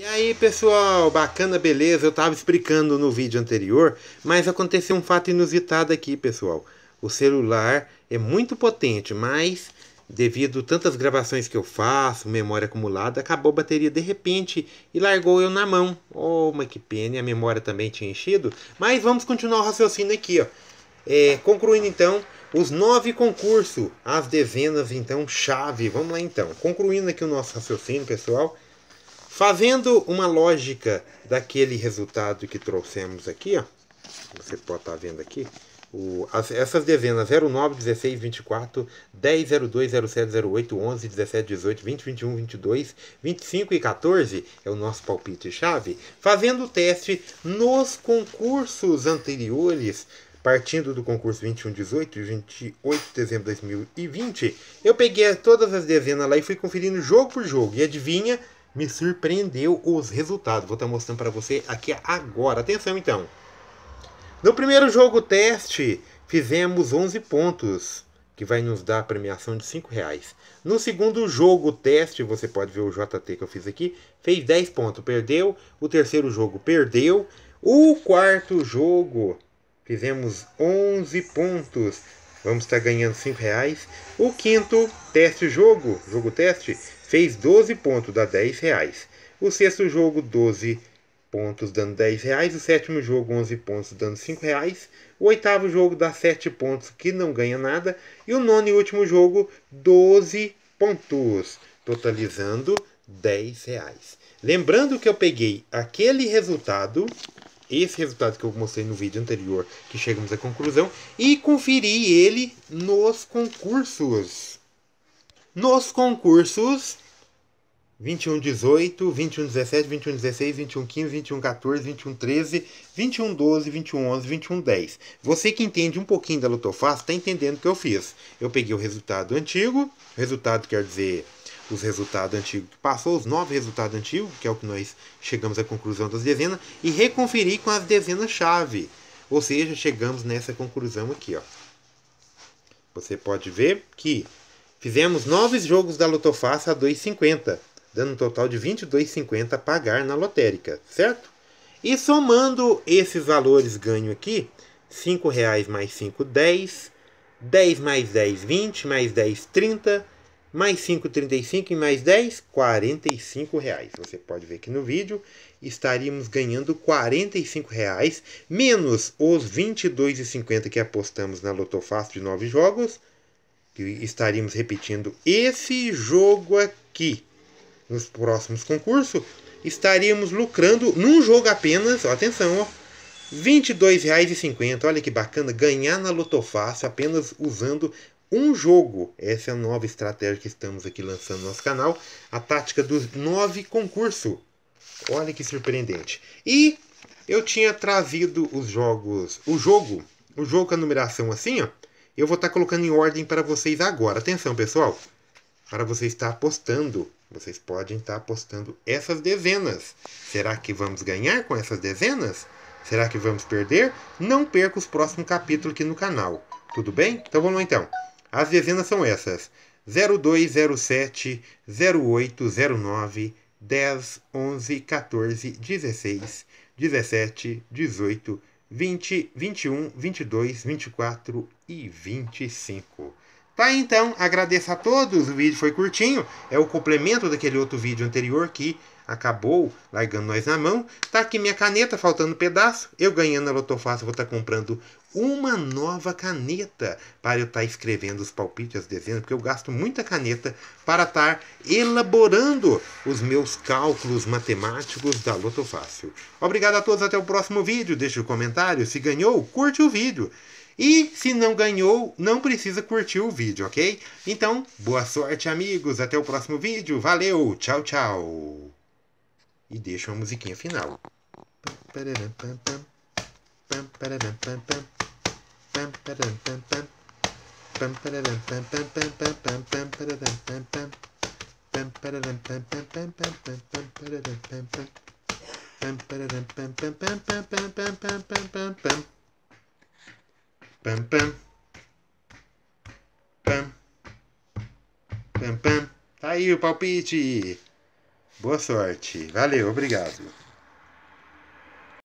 E aí pessoal, bacana, beleza? Eu estava explicando no vídeo anterior, mas aconteceu um fato inusitado aqui pessoal. O celular é muito potente, mas devido tantas gravações que eu faço, memória acumulada, acabou a bateria de repente e largou eu na mão. Oh, mas que pena, a memória também tinha enchido. Mas vamos continuar o raciocínio aqui, ó. É, concluindo então os nove concursos, as dezenas então chave. Vamos lá então, concluindo aqui o nosso raciocínio pessoal. Fazendo uma lógica daquele resultado que trouxemos aqui, ó, você pode estar tá vendo aqui, o, as, essas dezenas 09, 16, 24, 10, 02, 07, 08, 11, 17, 18, 20, 21, 22, 25 e 14 é o nosso palpite-chave. Fazendo o teste nos concursos anteriores, partindo do concurso 21, 18 e 28 de dezembro de 2020, eu peguei todas as dezenas lá e fui conferindo jogo por jogo. E adivinha, me surpreendeu os resultados. Vou estar tá mostrando para você aqui agora. Atenção então. No primeiro jogo teste, fizemos 11 pontos, que vai nos dar a premiação de 5 reais. No segundo jogo teste, você pode ver o JT que eu fiz aqui, fez 10 pontos, perdeu. O terceiro jogo perdeu. O quarto jogo, fizemos 11 pontos, vamos estar tá ganhando 5 reais. O quinto teste jogo, jogo teste, fez 12 pontos, dá 10 reais. O sexto jogo, 12 pontos, dando 10 reais. O sétimo jogo, 11 pontos, dando 5 reais. O oitavo jogo dá 7 pontos, que não ganha nada. E o nono e último jogo, 12 pontos, totalizando 10 reais. Lembrando que eu peguei aquele resultado, esse resultado que eu mostrei no vídeo anterior, que chegamos à conclusão, e conferi ele nos concursos. Nos concursos 21 18, 21 17, 21 16, 21 15, 21 14, 21 13, 21 12, 21 11, 21 10. Você que entende um pouquinho da Lotofácil está entendendo o que eu fiz. Eu peguei o resultado antigo, resultado quer dizer os resultados antigos que passou, os nove resultados antigos, que é o que nós chegamos à conclusão das dezenas, e reconferi com as dezenas-chave. Ou seja, chegamos nessa conclusão aqui. Ó. Você pode ver que Fizemos nove jogos da Lotofácil a 2,50, dando um total de 22,50 a pagar na lotérica, certo? E somando esses valores ganho aqui, R$ 5,00 mais 5, 10, 10 mais 10, 20, mais 10, 30, mais 5, 35 e mais 10, 45 reais. Você pode ver aqui no vídeo estaríamos ganhando R$ reais, menos os R$ 22,50 que apostamos na Lotofácil de 9 jogos, que estaríamos repetindo esse jogo aqui nos próximos concursos, estaríamos lucrando num jogo apenas, ó, atenção, ó, R$ 22,50. Olha que bacana, ganhar na Lotofácil apenas usando um jogo. Essa é a nova estratégia que estamos aqui lançando no nosso canal, a tática dos nove concursos. Olha que surpreendente. E eu tinha trazido os jogos, o jogo, o jogo com a numeração assim, ó. Eu vou estar colocando em ordem para vocês agora. Atenção, pessoal! Para você estar apostando, vocês podem estar apostando essas dezenas. Será que vamos ganhar com essas dezenas? Será que vamos perder? Não perca os próximos capítulos aqui no canal. Tudo bem? Então vamos lá então. As dezenas são essas: 0207, 0809, 10, 11, 14, 16, 17, 18, 20, 21, 22, 24 e 25. Tá, então, agradeço a todos, o vídeo foi curtinho, é o complemento daquele outro vídeo anterior que acabou, largando nós na mão. Tá aqui minha caneta, faltando um pedaço. Eu ganhando a Lotofácil, vou estar tá comprando uma nova caneta para eu estar tá escrevendo os palpites, as dezenas, porque eu gasto muita caneta para estar tá elaborando os meus cálculos matemáticos da Lotofácil. Obrigado a todos, até o próximo vídeo. Deixe o um comentário, se ganhou, curte o vídeo. E se não ganhou, não precisa curtir o vídeo, ok? Então, boa sorte, amigos. Até o próximo vídeo. Valeu, tchau, tchau e deixa uma musiquinha final. Tá aí o palpite. Boa sorte. Valeu, obrigado.